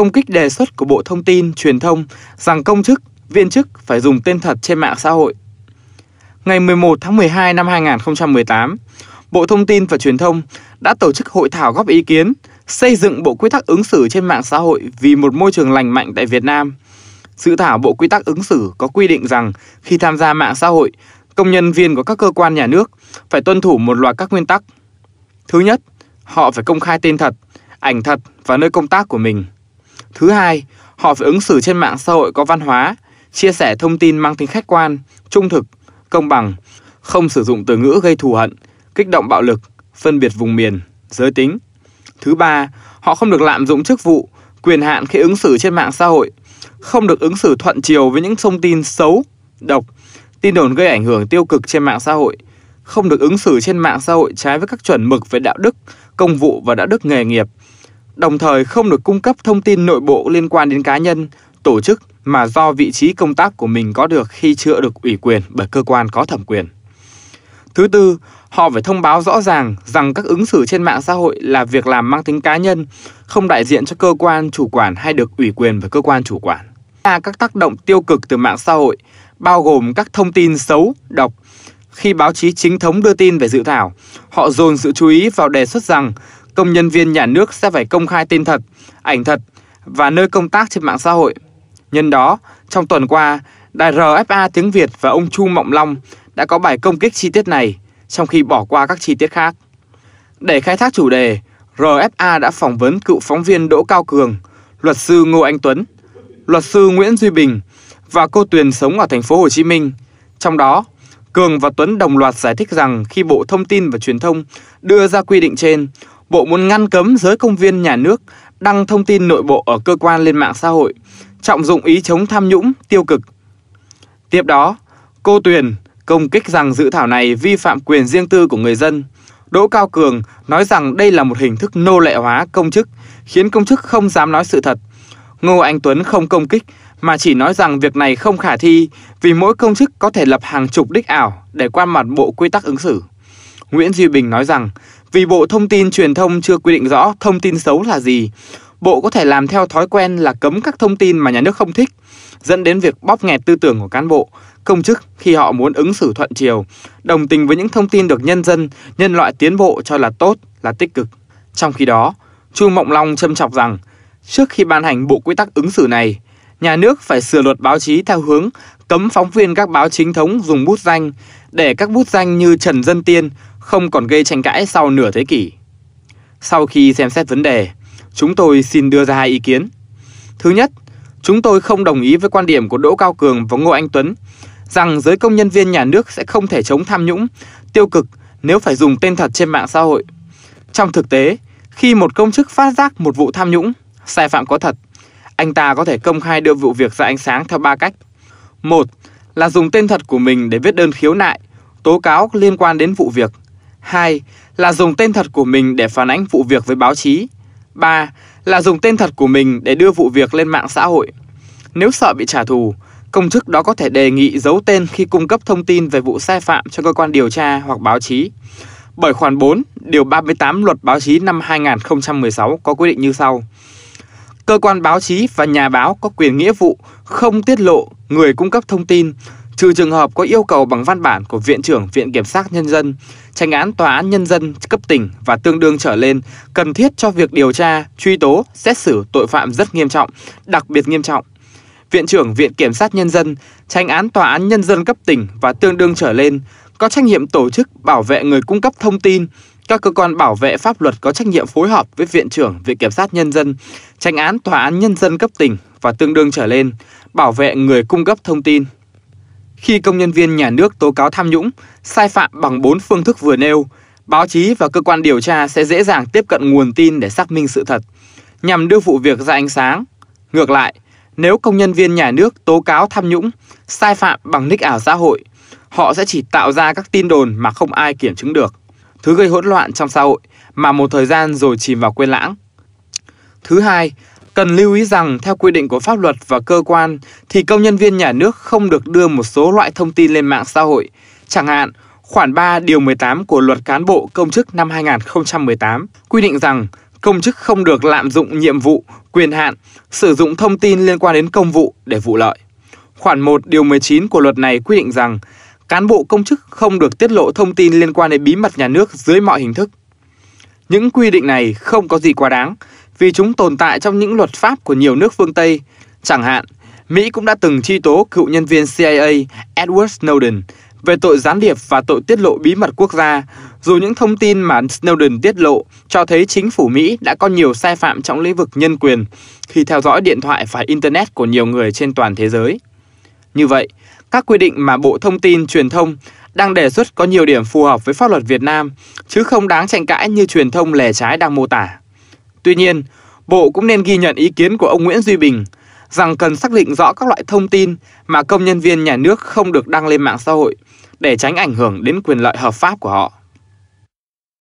công kích đề xuất của Bộ Thông tin, Truyền thông rằng công chức, viên chức phải dùng tên thật trên mạng xã hội. Ngày 11 tháng 12 năm 2018, Bộ Thông tin và Truyền thông đã tổ chức hội thảo góp ý kiến xây dựng bộ quy tắc ứng xử trên mạng xã hội vì một môi trường lành mạnh tại Việt Nam. Dự thảo bộ quy tắc ứng xử có quy định rằng khi tham gia mạng xã hội, công nhân viên của các cơ quan nhà nước phải tuân thủ một loạt các nguyên tắc. Thứ nhất, họ phải công khai tên thật, ảnh thật và nơi công tác của mình. Thứ hai, họ phải ứng xử trên mạng xã hội có văn hóa, chia sẻ thông tin mang tính khách quan, trung thực, công bằng, không sử dụng từ ngữ gây thù hận, kích động bạo lực, phân biệt vùng miền, giới tính. Thứ ba, họ không được lạm dụng chức vụ, quyền hạn khi ứng xử trên mạng xã hội, không được ứng xử thuận chiều với những thông tin xấu, độc, tin đồn gây ảnh hưởng tiêu cực trên mạng xã hội, không được ứng xử trên mạng xã hội trái với các chuẩn mực về đạo đức, công vụ và đạo đức nghề nghiệp, đồng thời không được cung cấp thông tin nội bộ liên quan đến cá nhân, tổ chức mà do vị trí công tác của mình có được khi chưa được ủy quyền bởi cơ quan có thẩm quyền. Thứ tư, họ phải thông báo rõ ràng rằng các ứng xử trên mạng xã hội là việc làm mang tính cá nhân, không đại diện cho cơ quan chủ quản hay được ủy quyền bởi cơ quan chủ quản. Là các tác động tiêu cực từ mạng xã hội, bao gồm các thông tin xấu, độc. Khi báo chí chính thống đưa tin về dự thảo, họ dồn sự chú ý vào đề xuất rằng công nhân viên nhà nước sẽ phải công khai tên thật, ảnh thật và nơi công tác trên mạng xã hội. Nhân đó, trong tuần qua, đài RFA tiếng Việt và ông Chu Mộng Long đã có bài công kích chi tiết này, trong khi bỏ qua các chi tiết khác. Để khai thác chủ đề, RFA đã phỏng vấn cựu phóng viên Đỗ Cao Cường, luật sư Ngô Anh Tuấn, luật sư Nguyễn Duy Bình và cô Tuyền sống ở thành phố Hồ Chí Minh. Trong đó, Cường và Tuấn đồng loạt giải thích rằng khi Bộ Thông tin và Truyền thông đưa ra quy định trên, Bộ muốn ngăn cấm giới công viên nhà nước đăng thông tin nội bộ ở cơ quan lên mạng xã hội, trọng dụng ý chống tham nhũng, tiêu cực. Tiếp đó, cô Tuyền công kích rằng dự thảo này vi phạm quyền riêng tư của người dân. Đỗ Cao Cường nói rằng đây là một hình thức nô lệ hóa công chức, khiến công chức không dám nói sự thật. Ngô Anh Tuấn không công kích mà chỉ nói rằng việc này không khả thi vì mỗi công chức có thể lập hàng chục đích ảo để qua mặt bộ quy tắc ứng xử. Nguyễn Duy Bình nói rằng vì Bộ Thông tin Truyền thông chưa quy định rõ thông tin xấu là gì, Bộ có thể làm theo thói quen là cấm các thông tin mà nhà nước không thích, dẫn đến việc bóp nghẹt tư tưởng của cán bộ, công chức khi họ muốn ứng xử thuận chiều, đồng tình với những thông tin được nhân dân, nhân loại tiến bộ cho là tốt, là tích cực. Trong khi đó, Chu Mộng Long châm chọc rằng, trước khi ban hành bộ quy tắc ứng xử này, nhà nước phải sửa luật báo chí theo hướng cấm phóng viên các báo chính thống dùng bút danh để các bút danh như Trần Dân Tiên, không còn gây tranh cãi sau nửa thế kỷ. Sau khi xem xét vấn đề, chúng tôi xin đưa ra hai ý kiến. Thứ nhất, chúng tôi không đồng ý với quan điểm của Đỗ Cao Cường và Ngô Anh Tuấn rằng giới công nhân viên nhà nước sẽ không thể chống tham nhũng, tiêu cực nếu phải dùng tên thật trên mạng xã hội. Trong thực tế, khi một công chức phát giác một vụ tham nhũng, sai phạm có thật, anh ta có thể công khai đưa vụ việc ra ánh sáng theo ba cách. Một là dùng tên thật của mình để viết đơn khiếu nại, tố cáo liên quan đến vụ việc. 2. Là dùng tên thật của mình để phản ánh vụ việc với báo chí. 3. Là dùng tên thật của mình để đưa vụ việc lên mạng xã hội. Nếu sợ bị trả thù, công chức đó có thể đề nghị giấu tên khi cung cấp thông tin về vụ sai phạm cho cơ quan điều tra hoặc báo chí. Bởi khoản 4, điều 38 luật báo chí năm 2016 có quy định như sau. Cơ quan báo chí và nhà báo có quyền nghĩa vụ không tiết lộ người cung cấp thông tin trừ trường hợp có yêu cầu bằng văn bản của Viện trưởng Viện Kiểm sát Nhân dân, tranh án Tòa án Nhân dân cấp tỉnh và tương đương trở lên cần thiết cho việc điều tra, truy tố, xét xử tội phạm rất nghiêm trọng, đặc biệt nghiêm trọng. Viện trưởng Viện Kiểm sát Nhân dân, tranh án Tòa án Nhân dân cấp tỉnh và tương đương trở lên có trách nhiệm tổ chức bảo vệ người cung cấp thông tin, các cơ quan bảo vệ pháp luật có trách nhiệm phối hợp với Viện trưởng Viện Kiểm sát Nhân dân, tranh án Tòa án Nhân dân cấp tỉnh và tương đương trở lên, bảo vệ người cung cấp thông tin khi công nhân viên nhà nước tố cáo tham nhũng, sai phạm bằng bốn phương thức vừa nêu, báo chí và cơ quan điều tra sẽ dễ dàng tiếp cận nguồn tin để xác minh sự thật, nhằm đưa vụ việc ra ánh sáng. Ngược lại, nếu công nhân viên nhà nước tố cáo tham nhũng, sai phạm bằng nick ảo xã hội, họ sẽ chỉ tạo ra các tin đồn mà không ai kiểm chứng được, thứ gây hỗn loạn trong xã hội mà một thời gian rồi chìm vào quên lãng. Thứ hai Cần lưu ý rằng, theo quy định của pháp luật và cơ quan, thì công nhân viên nhà nước không được đưa một số loại thông tin lên mạng xã hội. Chẳng hạn, khoản 3 điều 18 của luật cán bộ công chức năm 2018 quy định rằng công chức không được lạm dụng nhiệm vụ, quyền hạn, sử dụng thông tin liên quan đến công vụ để vụ lợi. Khoản 1 điều 19 của luật này quy định rằng cán bộ công chức không được tiết lộ thông tin liên quan đến bí mật nhà nước dưới mọi hình thức. Những quy định này không có gì quá đáng, vì chúng tồn tại trong những luật pháp của nhiều nước phương Tây. Chẳng hạn, Mỹ cũng đã từng truy tố cựu nhân viên CIA Edward Snowden về tội gián điệp và tội tiết lộ bí mật quốc gia, dù những thông tin mà Snowden tiết lộ cho thấy chính phủ Mỹ đã có nhiều sai phạm trong lĩnh vực nhân quyền khi theo dõi điện thoại và Internet của nhiều người trên toàn thế giới. Như vậy, các quy định mà Bộ Thông tin Truyền thông đang đề xuất có nhiều điểm phù hợp với pháp luật Việt Nam, chứ không đáng tranh cãi như truyền thông lè trái đang mô tả. Tuy nhiên, Bộ cũng nên ghi nhận ý kiến của ông Nguyễn Duy Bình rằng cần xác định rõ các loại thông tin mà công nhân viên nhà nước không được đăng lên mạng xã hội để tránh ảnh hưởng đến quyền lợi hợp pháp của họ.